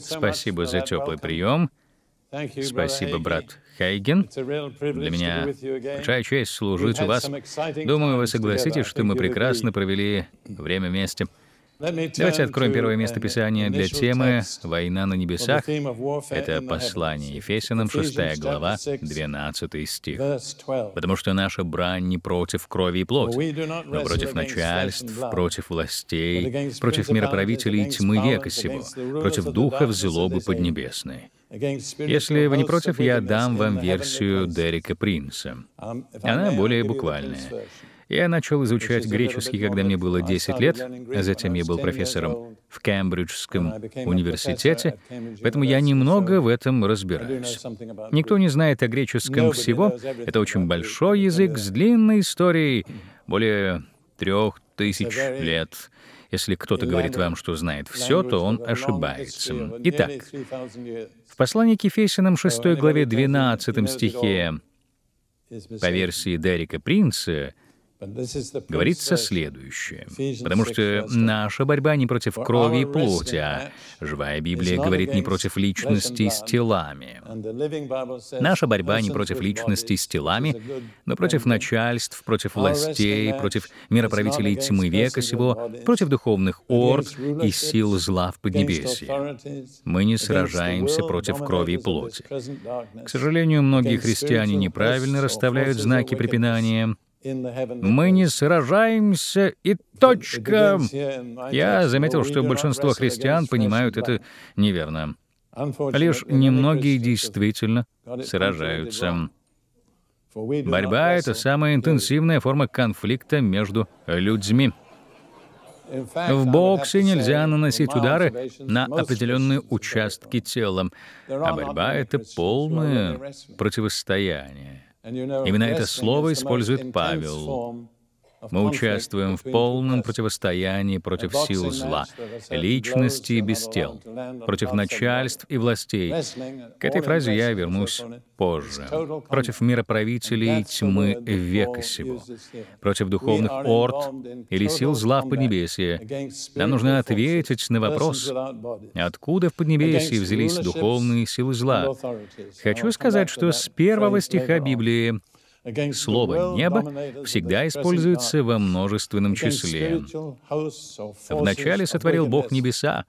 Спасибо за теплый прием. Спасибо, брат Хейген. Для меня большая честь служить у вас. Думаю, вы согласитесь, что мы прекрасно провели время вместе. Давайте откроем первое место Писания для темы «Война на небесах». Это послание Ефесянам, 6 глава, 12 стих. «Потому что наша брань не против крови и плоти, но против начальств, против властей, против мироправителей тьмы века сего, против духов злобы поднебесной». Если вы не против, я дам вам версию Дерека Принса. Um, Она более буквальная. Я начал изучать греческий, когда мне было 10 лет, а затем я был профессором в Кембриджском университете, поэтому я немного в этом разбираюсь. Никто не знает о греческом всего. Это очень большой язык с uh, длинной историей, более трех тысяч лет. Если кто-то говорит вам, что знает все, то он ошибается. Итак, в послании к Ефесиным 6 главе 12 стихе по версии Дерека Принца говорится следующее. Потому что наша борьба не против крови и плоти, а живая Библия говорит не против личностей с телами. Наша борьба не против личностей с телами, но против начальств, против властей, против мироправителей тьмы века сего, против духовных орд и сил зла в Поднебесье. Мы не сражаемся против крови и плоти. К сожалению, многие христиане неправильно расставляют знаки препинания, мы не сражаемся, и точка. Я заметил, что большинство христиан понимают это неверно. Лишь немногие действительно сражаются. Борьба — это самая интенсивная форма конфликта между людьми. В боксе нельзя наносить удары на определенные участки тела, а борьба — это полное противостояние. Именно это слово использует Павел мы участвуем в полном противостоянии против сил зла, личности и без тел, против начальств и властей. К этой фразе я вернусь позже. Против мироправителей тьмы века сего, против духовных орд или сил зла в Поднебесье. Нам нужно ответить на вопрос, откуда в Поднебесье взялись духовные силы зла. Хочу сказать, что с первого стиха Библии Слово «небо» всегда используется во множественном числе. Вначале сотворил Бог небеса,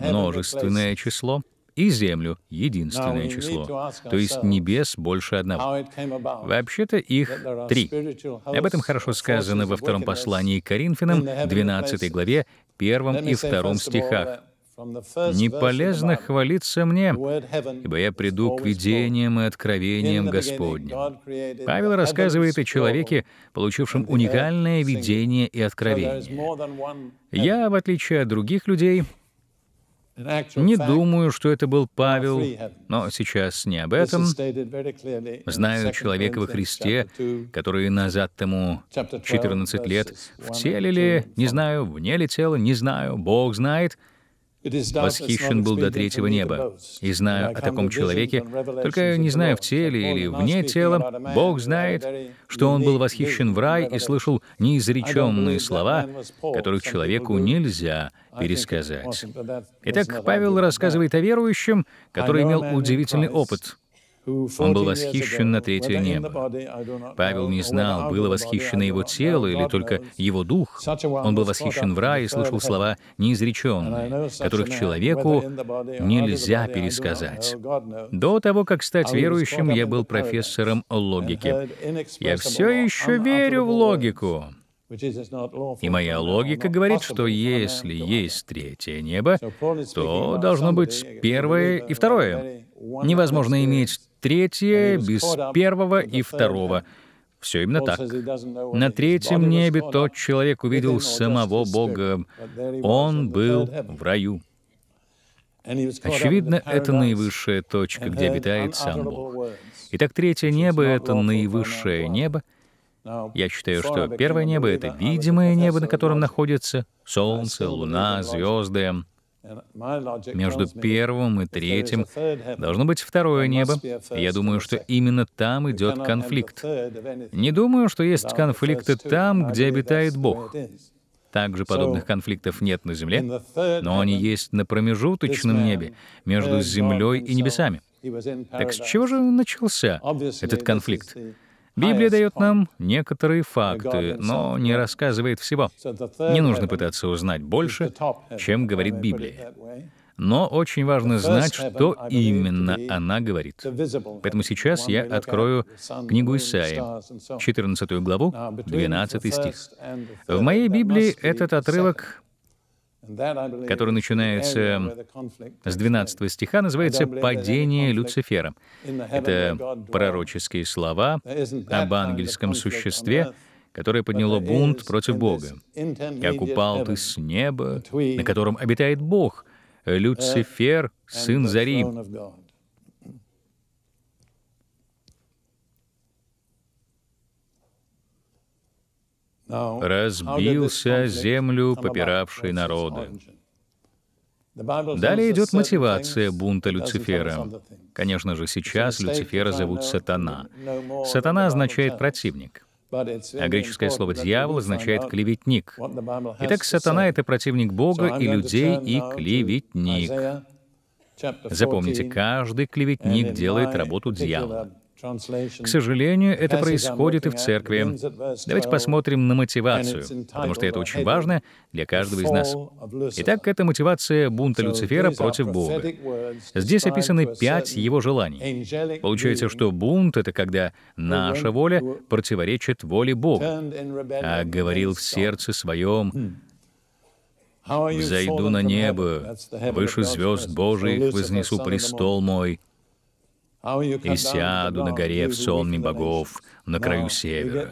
множественное число, и землю — единственное число, то есть небес больше одного. Вообще-то их три. Об этом хорошо сказано во втором послании к Коринфянам, 12 главе, первом и втором стихах. Не полезно хвалиться мне, ибо я приду к видениям и откровениям Господним. Павел рассказывает о человеке, получившем уникальное видение и откровение. Я, в отличие от других людей, не думаю, что это был Павел, но сейчас не об этом. Знаю человека во Христе, который назад тому 14 лет втелили, не знаю, вне ли тела, не знаю, Бог знает — Восхищен был до третьего неба. И знаю о таком человеке, только не знаю в теле или вне тела, Бог знает, что он был восхищен в рай и слышал неизреченные слова, которых человеку нельзя пересказать. Итак, Павел рассказывает о верующем, который имел удивительный опыт — он был восхищен на третье небо. Павел не знал, было восхищено его тело или только его дух. Он был восхищен в рае и слышал слова неизреченные, которых человеку нельзя пересказать. Oh, До того, как стать верующим, я был профессором логики. Я все еще верю в логику. И моя логика говорит, что если есть третье небо, то должно быть первое и второе. Невозможно иметь третье без первого и второго. Все именно так. На третьем небе тот человек увидел самого Бога. Он был в раю. Очевидно, это наивысшая точка, где обитает сам Бог. Итак, третье небо — это наивысшее небо. Я считаю, что первое небо — это видимое небо, на котором находятся солнце, луна, звезды, между первым и третьим должно быть второе небо. Я думаю, что именно там идет конфликт. Не думаю, что есть конфликты там, где обитает Бог. Также подобных конфликтов нет на земле, но они есть на промежуточном небе, между землей и небесами. Так с чего же начался этот конфликт? Библия дает нам некоторые факты, но не рассказывает всего. Не нужно пытаться узнать больше, чем говорит Библия. Но очень важно знать, что именно она говорит. Поэтому сейчас я открою книгу Исаии, 14 главу, 12 стих. В моей Библии этот отрывок который начинается с 12 стиха, называется «Падение Люцифера». Это пророческие слова об ангельском существе, которое подняло бунт против Бога. «Как упал ты с неба, на котором обитает Бог, Люцифер, сын Зари, разбился землю, попиравшей народы. Далее идет мотивация бунта Люцифера. Конечно же, сейчас Люцифера зовут Сатана. Сатана означает «противник». А греческое слово «дьявол» означает «клеветник». Итак, сатана — это противник Бога и людей, и клеветник. Запомните, каждый клеветник делает работу дьявола. К сожалению, это происходит и в церкви. Давайте посмотрим на мотивацию, потому что это очень важно для каждого из нас. Итак, это мотивация бунта Люцифера против Бога. Здесь описаны пять его желаний. Получается, что бунт — это когда наша воля противоречит воле Бога, а говорил в сердце своем, хм. «Взойду на небо, выше звезд Божиих вознесу престол мой». А и сяду на горе в сонме богов, на краю севера.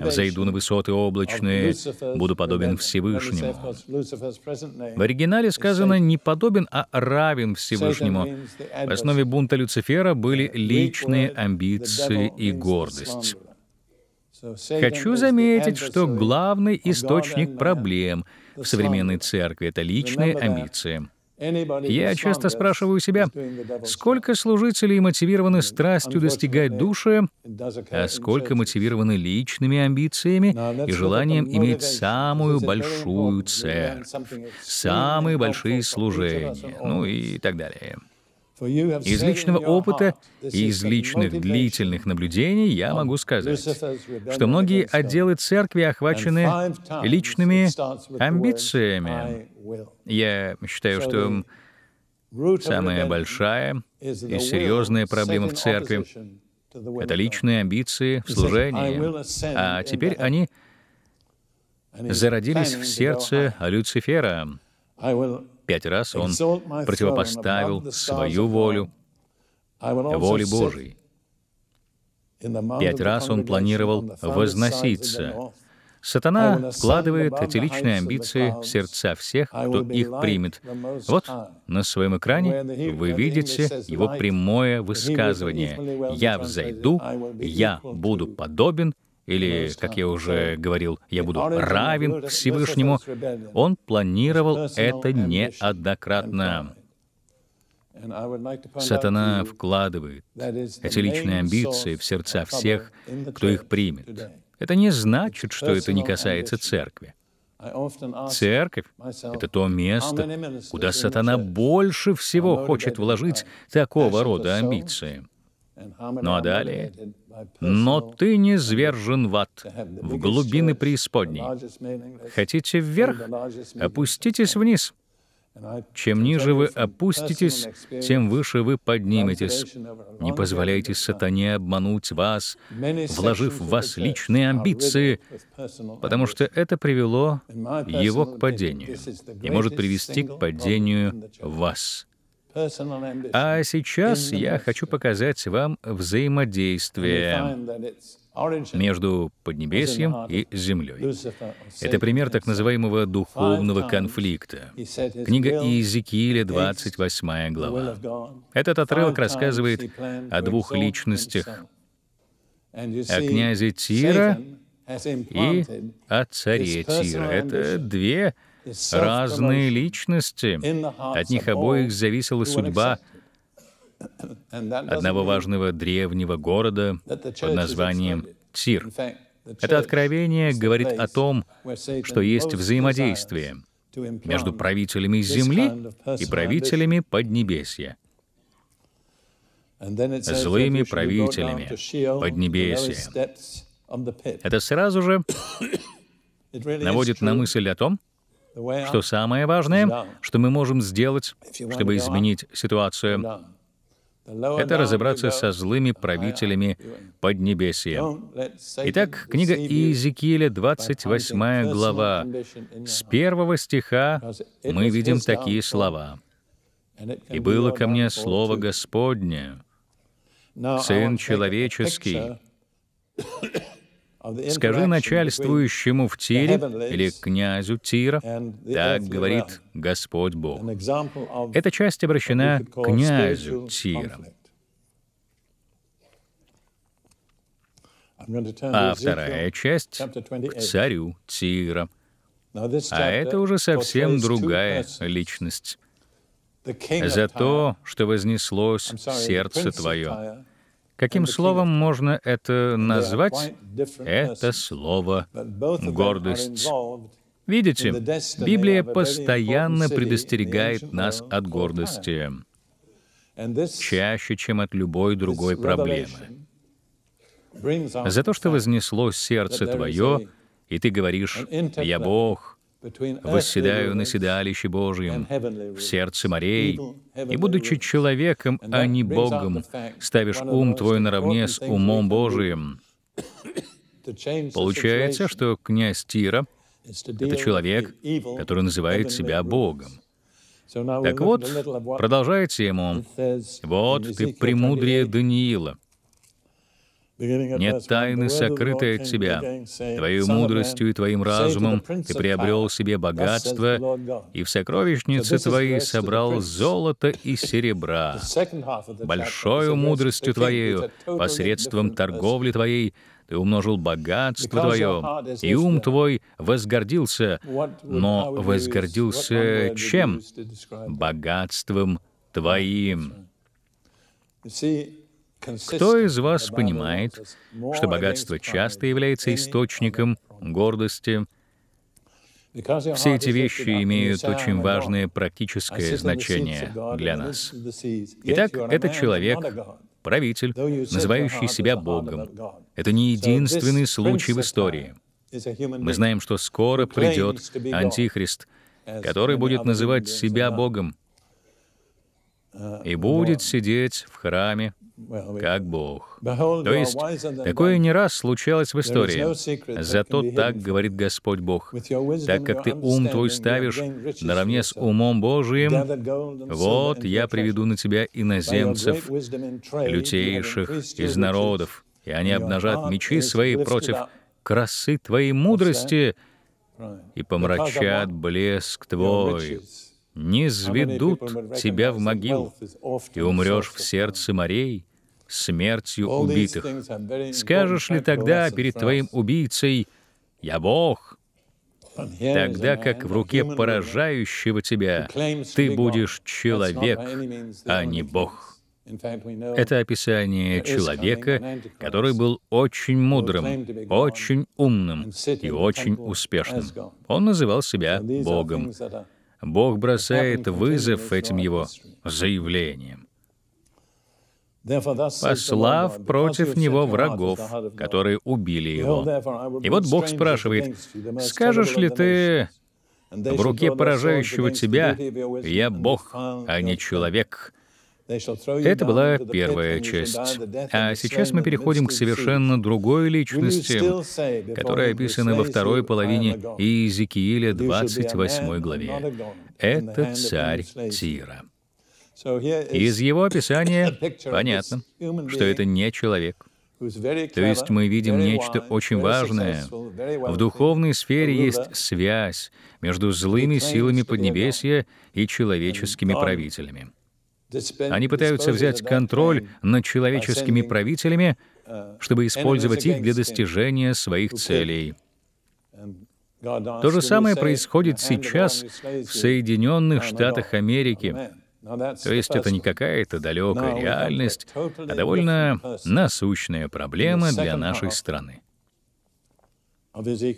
Взойду на высоты облачные, буду подобен Всевышнему». В оригинале сказано «не подобен, а равен Всевышнему». В основе бунта Люцифера были личные амбиции и гордость. Хочу заметить, что главный источник проблем в современной церкви — это личные амбиции. Я часто спрашиваю себя, сколько служителей мотивированы страстью достигать души, а сколько мотивированы личными амбициями и желанием иметь самую большую церковь, самые большие служения, ну и так далее. Из личного опыта и из личных длительных наблюдений я могу сказать, что многие отделы церкви охвачены личными амбициями, я считаю, что самая большая и серьезная проблема в церкви — это личные амбиции в служении. А теперь они зародились в сердце Люцифера. Пять раз он противопоставил свою волю воле Божией. Пять раз он планировал возноситься Сатана вкладывает эти личные амбиции в сердца всех, кто их примет. Вот на своем экране вы видите его прямое высказывание «Я взойду», «Я буду подобен», или, как я уже говорил, «Я буду равен Всевышнему». Он планировал это неоднократно. Сатана вкладывает эти личные амбиции в сердца всех, кто их примет. Это не значит, что это не касается церкви. Церковь — это то место, куда сатана больше всего хочет вложить такого рода амбиции. Ну а далее? «Но ты не звержен в ад, в глубины преисподней». Хотите вверх? Опуститесь вниз — чем ниже вы опуститесь, тем выше вы подниметесь. Не позволяйте сатане обмануть вас, вложив в вас личные амбиции, потому что это привело его к падению и может привести к падению вас. А сейчас я хочу показать вам взаимодействие между Поднебесьем и землей. Это пример так называемого духовного конфликта. Книга Иезекииля, 28 глава. Этот отрывок рассказывает о двух личностях, о князе Тира и о царе Тира. Это две разные личности. От них обоих зависела судьба одного важного древнего города под названием Тир. Это откровение говорит о том, что есть взаимодействие между правителями земли и правителями Поднебесья. Злыми правителями Поднебесья. Это сразу же наводит на мысль о том, что самое важное, что мы можем сделать, чтобы изменить ситуацию, это разобраться со злыми правителями Поднебесья. Итак, книга Иезекииля, 28 глава. С первого стиха мы видим такие слова. «И было ко мне слово Господне, Сын человеческий, «Скажи начальствующему в Тире или князю Тира, так говорит Господь Бог». Эта часть обращена князю Тира. А вторая часть — к царю Тира. А это уже совсем другая личность. «За то, что вознеслось сердце твое, Каким словом можно это назвать? Это слово «гордость». Видите, Библия постоянно предостерегает нас от гордости, чаще, чем от любой другой проблемы. За то, что вознесло сердце твое, и ты говоришь «Я Бог», восседаю на седалище Божьем, в сердце морей, и, будучи человеком, а не Богом, ставишь ум твой наравне с умом Божиим. Получается, что князь Тира — это человек, который называет себя Богом. Так вот, продолжает ему, «Вот ты премудрие Даниила, нет тайны, сокрытой от тебя. Твою мудростью и твоим разумом ты приобрел себе богатство, и в сокровищнице твоей собрал золото и серебра. Большою мудростью твоею, посредством торговли твоей, ты умножил богатство твое, и ум твой возгордился, но возгордился чем? Богатством твоим. Кто из вас понимает, что богатство часто является источником гордости? Все эти вещи имеют очень важное практическое значение для нас. Итак, этот человек, правитель, называющий себя Богом, это не единственный случай в истории. Мы знаем, что скоро придет Антихрист, который будет называть себя Богом uh, и будет сидеть в храме как Бог. То есть, такое не раз случалось в истории. Зато так говорит Господь Бог. Так как ты ум твой ставишь наравне с умом Божиим, вот я приведу на тебя иноземцев, лютейших из народов, и они обнажат мечи свои против красы твоей мудрости и помрачат блеск твой не а сведут тебя в могил и умрешь в сердце морей смертью убитых. Скажешь ли тогда перед твоим убийцей «Я Бог», тогда как в руке поражающего тебя ты будешь человек, а не Бог? Это описание человека, который был очень мудрым, очень умным и очень успешным. Он называл себя Богом. Бог бросает вызов этим его заявлениям послав против него врагов, которые убили его. И вот Бог спрашивает, «Скажешь ли ты, в руке поражающего тебя, я Бог, а не человек, это была первая часть. А сейчас мы переходим к совершенно другой личности, которая описана во второй половине Иезекииля 28 главе. Это царь Тира. Из его описания понятно, что это не человек. То есть мы видим нечто очень важное. В духовной сфере есть связь между злыми силами Поднебесья и человеческими правителями. Они пытаются взять контроль над человеческими правителями, чтобы использовать их для достижения своих целей. То же самое происходит сейчас в Соединенных Штатах Америки. То есть это не какая-то далекая реальность, а довольно насущная проблема для нашей страны.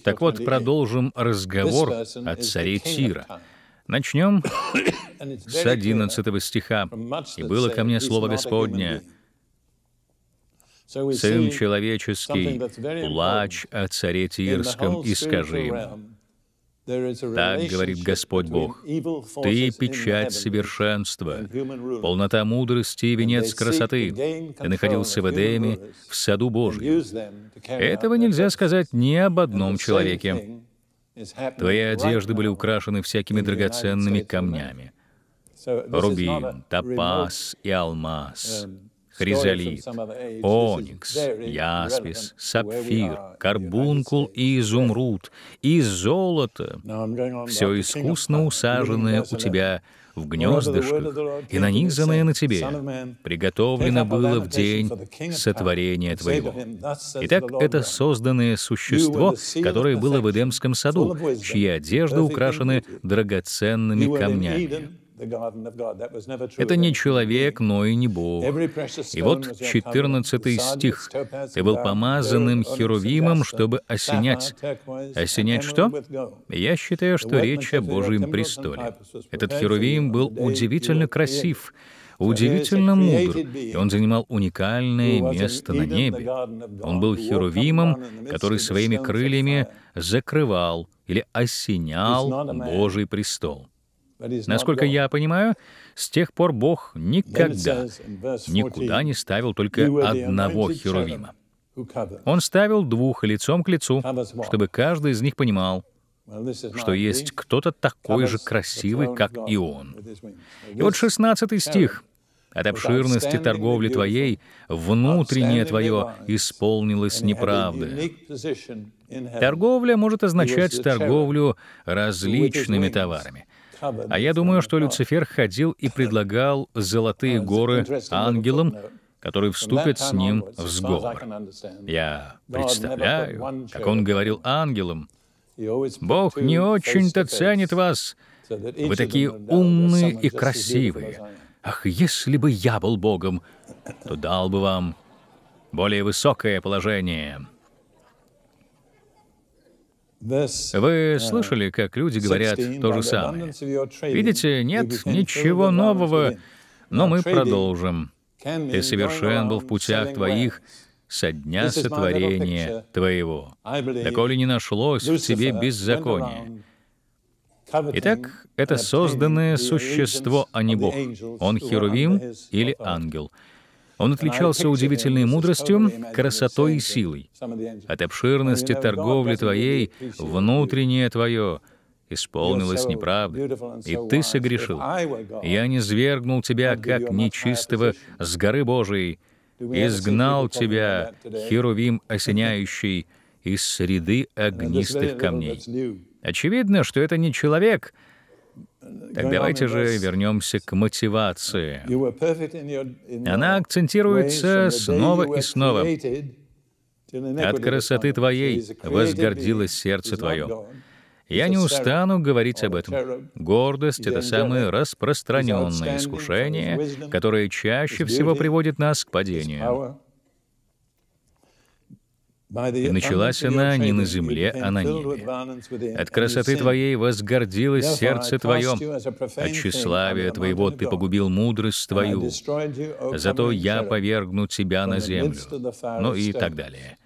Так вот, продолжим разговор о царе Тира. Начнем с 11 стиха. «И было ко мне слово Господне, Сын человеческий, плачь о царе Тирском и скажи им, так говорит Господь Бог. Ты — печать совершенства, полнота мудрости и венец красоты. Ты находился в Эдеме, в саду Божьем. Этого нельзя сказать ни об одном человеке. Твои одежды были украшены всякими драгоценными камнями рубин, топаз и алмаз, хризалит, оникс, яспис, сапфир, карбункул и изумруд, и золото, все искусно усаженное у тебя в гнездышках и нанизанное на тебе, приготовлено было в день сотворения твоего. Итак, это созданное существо, которое было в Эдемском саду, чьи одежды украшены драгоценными камнями. Это не человек, но и не Бог. И вот 14 стих. «Ты был помазанным херувимом, чтобы осенять». Осенять что? Я считаю, что речь о Божьем престоле. Этот херувим был удивительно красив, удивительно мудр, и он занимал уникальное место на небе. Он был херувимом, который своими крыльями закрывал или осенял Божий престол. Насколько я понимаю, с тех пор Бог никогда никуда не ставил только одного херувима. Он ставил двух лицом к лицу, чтобы каждый из них понимал, что есть кто-то такой же красивый, как и он. И вот 16 стих. «От обширности торговли твоей внутреннее твое исполнилось неправды». Торговля может означать торговлю различными товарами. А я думаю, что Люцифер ходил и предлагал золотые горы ангелам, которые вступят с ним в сговор. Я представляю, как он говорил ангелам, «Бог не очень-то ценит вас. Вы такие умные и красивые. Ах, если бы я был Богом, то дал бы вам более высокое положение». Вы э, слышали, как люди говорят то же самое? Видите, нет ничего нового, но мы продолжим. Ты совершен был в путях твоих со дня сотворения твоего, доколе не нашлось в тебе беззакония. Итак, это созданное существо, а не Бог. Он херувим или ангел — он отличался удивительной мудростью, красотой и силой. От обширности торговли твоей внутреннее твое исполнилось неправды, и ты согрешил. Я не свергнул тебя, как нечистого, с горы Божией, изгнал тебя, херувим осеняющий, из среды огнистых камней. Очевидно, что это не человек — так давайте же вернемся к мотивации. Она акцентируется снова и снова. От красоты Твоей возгордилось сердце Твое. Я не устану говорить об этом. Гордость — это самое распространенное искушение, которое чаще всего приводит нас к падению. И началась она не на земле, а на небе. От красоты Твоей возгордилось сердце Твое, от тщеславия Твоего Ты погубил мудрость Твою, зато я повергну Тебя на землю, ну и так далее.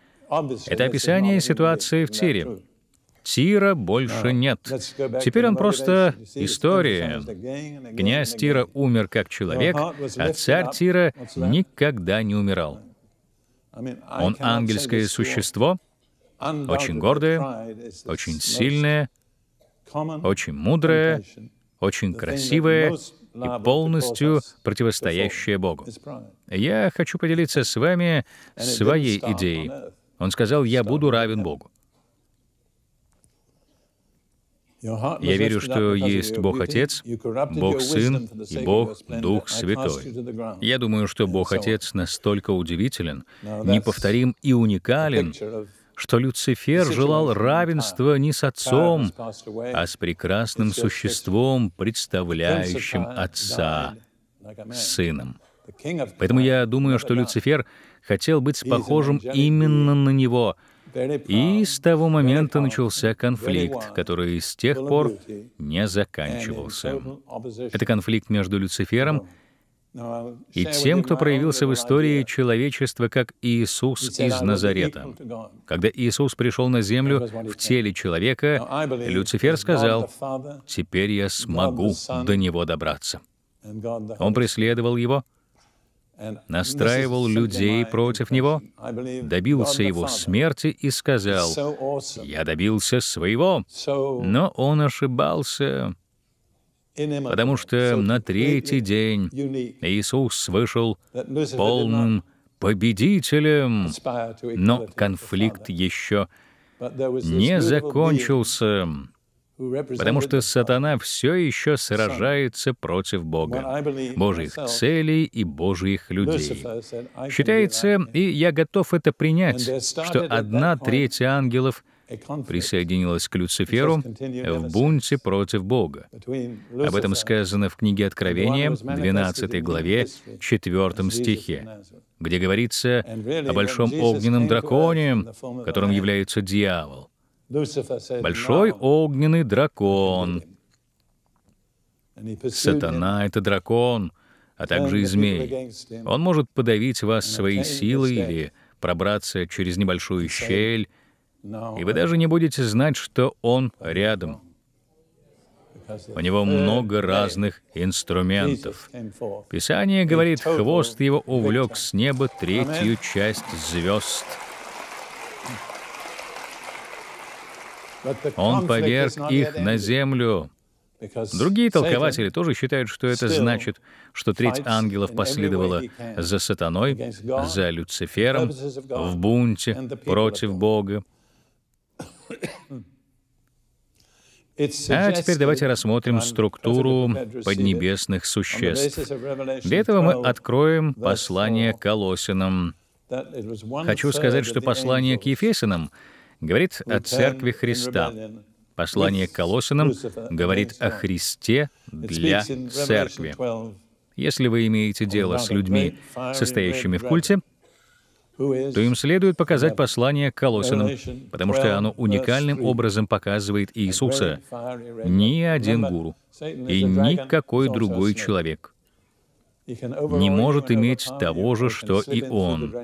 Это описание ситуации в Тире. Тира больше нет. Теперь он просто история. Князь Тира умер как человек, а царь Тира никогда не умирал. Он ангельское существо, очень гордое, очень сильное, очень мудрое, очень красивое и полностью противостоящее Богу. Я хочу поделиться с вами своей идеей. Он сказал, «Я буду равен Богу». Я верю, что есть Бог Отец, Бог Сын и Бог Дух Святой. Я думаю, что Бог Отец настолько удивителен, неповторим и уникален, что Люцифер желал равенства не с отцом, а с прекрасным существом, представляющим отца, сыном. Поэтому я думаю, что Люцифер хотел быть похожим именно на него — и с того момента начался конфликт, который с тех пор не заканчивался. Это конфликт между Люцифером и тем, кто проявился в истории человечества как Иисус из Назарета. Когда Иисус пришел на землю в теле человека, Люцифер сказал, «Теперь я смогу до него добраться». Он преследовал его, настраивал людей против него, добился его смерти и сказал, «Я добился своего». Но он ошибался, потому что на третий день Иисус вышел полным победителем, но конфликт еще не закончился. Потому что сатана все еще сражается против Бога, Божьих целей и Божьих людей. Считается, и я готов это принять, что одна треть ангелов присоединилась к Люциферу в бунте против Бога. Об этом сказано в книге Откровения, 12 главе, 4 стихе, где говорится о большом огненном драконе, которым является дьявол. Большой огненный дракон. Сатана — это дракон, а также и змей. Он может подавить вас своей силой или пробраться через небольшую щель, и вы даже не будете знать, что он рядом. У него много разных инструментов. Писание говорит, хвост его увлек с неба третью часть звезд — Он поверг их на землю. Другие толкователи тоже считают, что это значит, что треть ангелов последовала за сатаной, за Люцифером, в бунте против Бога. А теперь давайте рассмотрим структуру поднебесных существ. Для этого мы откроем послание к Колосинам. Хочу сказать, что послание к Ефесинам — говорит о Церкви Христа. Послание к Колосинам говорит о Христе для Церкви. Если вы имеете дело с людьми, состоящими в культе, то им следует показать послание к Колосинам, потому что оно уникальным образом показывает Иисуса. Ни один гуру и никакой другой человек не может иметь того же, что и Он.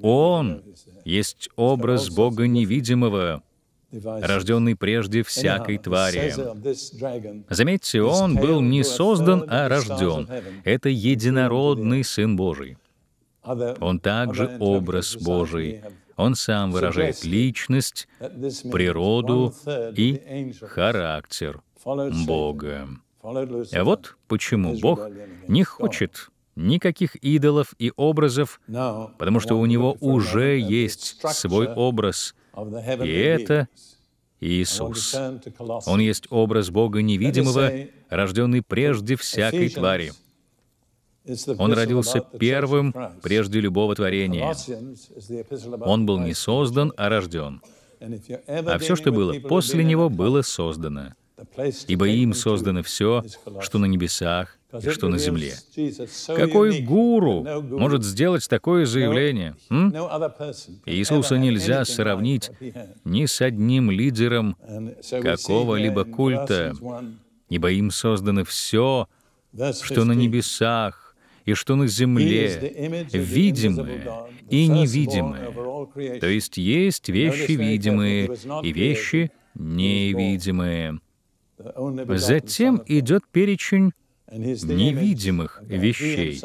Он есть образ Бога невидимого, рожденный прежде всякой твари. Заметьте, он был не создан, а рожден. Это единородный Сын Божий. Он также образ Божий. Он сам выражает личность, природу и характер Бога. А вот почему Бог не хочет никаких идолов и образов, потому что у него уже есть свой образ, и это Иисус. Он есть образ Бога невидимого, рожденный прежде всякой твари. Он родился первым прежде любого творения. Он был не создан, а рожден. А все, что было после него, было создано ибо им создано все, что на небесах и что на земле. Какой гуру может сделать такое заявление? М? Иисуса нельзя сравнить ни с одним лидером какого-либо культа, ибо им создано все, что на небесах и что на земле, видимое и невидимое. То есть есть вещи видимые и вещи невидимые. Затем идет перечень невидимых вещей.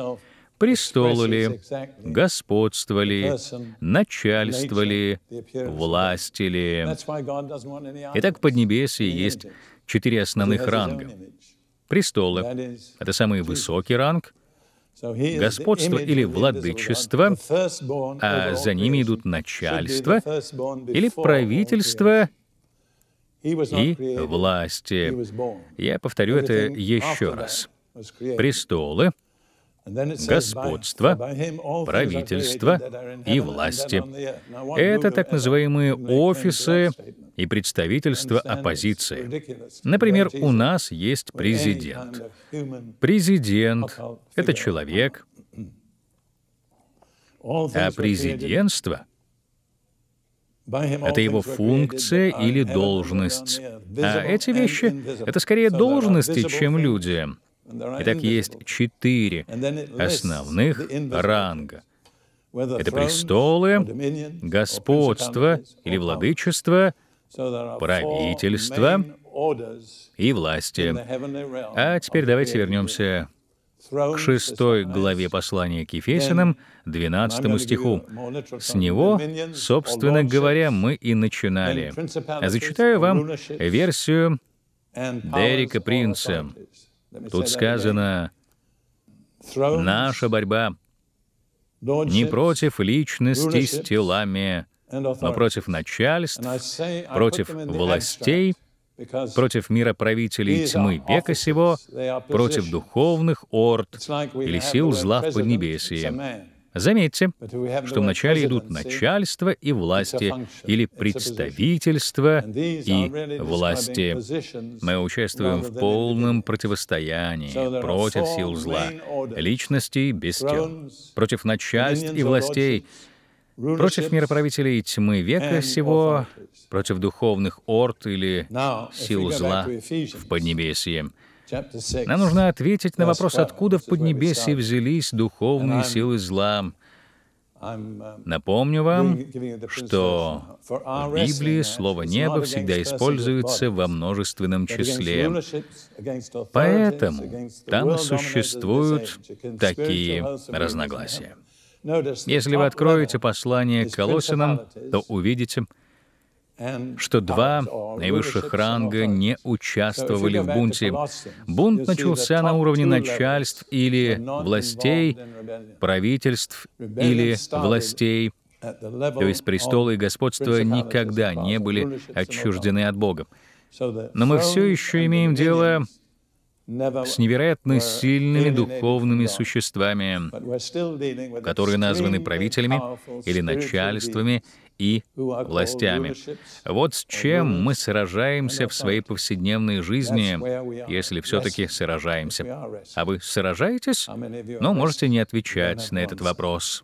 престолули, господствовали, начальствовали, ли, Итак, в Поднебесье есть четыре основных ранга. Престолы — это самый высокий ранг, господство или владычество, а за ними идут начальство или правительство и власти. Я повторю это еще раз. Престолы, господство, правительство и власти. Это так называемые офисы и представительства оппозиции. Например, у нас есть президент. Президент — это человек, а президентство — это его функция или должность. А эти вещи — это скорее должности, чем люди. Итак, есть четыре основных ранга. Это престолы, господство или владычество, правительство и власти. А теперь давайте вернемся к шестой главе послания к Ефесянам, 12 стиху. С него, собственно говоря, мы и начинали. Зачитаю вам версию Дерека Принца. Тут сказано, наша борьба не против личности с телами, но против начальств, против властей, против мира правителей тьмы века сего, против духовных орд или сил зла в Поднебесье. Заметьте, что вначале идут начальство и власти, или представительство и власти. Мы участвуем в полном противостоянии против сил зла, личностей без тел, против начальств и властей, против мироправителей тьмы века сего против духовных орд или сил зла в Поднебесье. Нам нужно ответить на вопрос, откуда в Поднебесье взялись духовные силы зла. Um, Напомню вам, что в Библии слово «небо» всегда используется во множественном числе. Поэтому там существуют такие разногласия. Если вы откроете послание к Колосинам, то увидите — что два наивысших ранга не участвовали в бунте. Бунт начался на уровне начальств или властей, правительств или властей. То есть престолы и господство никогда не были отчуждены от Бога. Но мы все еще имеем дело с невероятно сильными духовными существами, которые названы правителями или начальствами и властями. Вот с чем мы сражаемся в своей повседневной жизни, если все-таки сражаемся. А вы сражаетесь? Но ну, можете не отвечать на этот вопрос.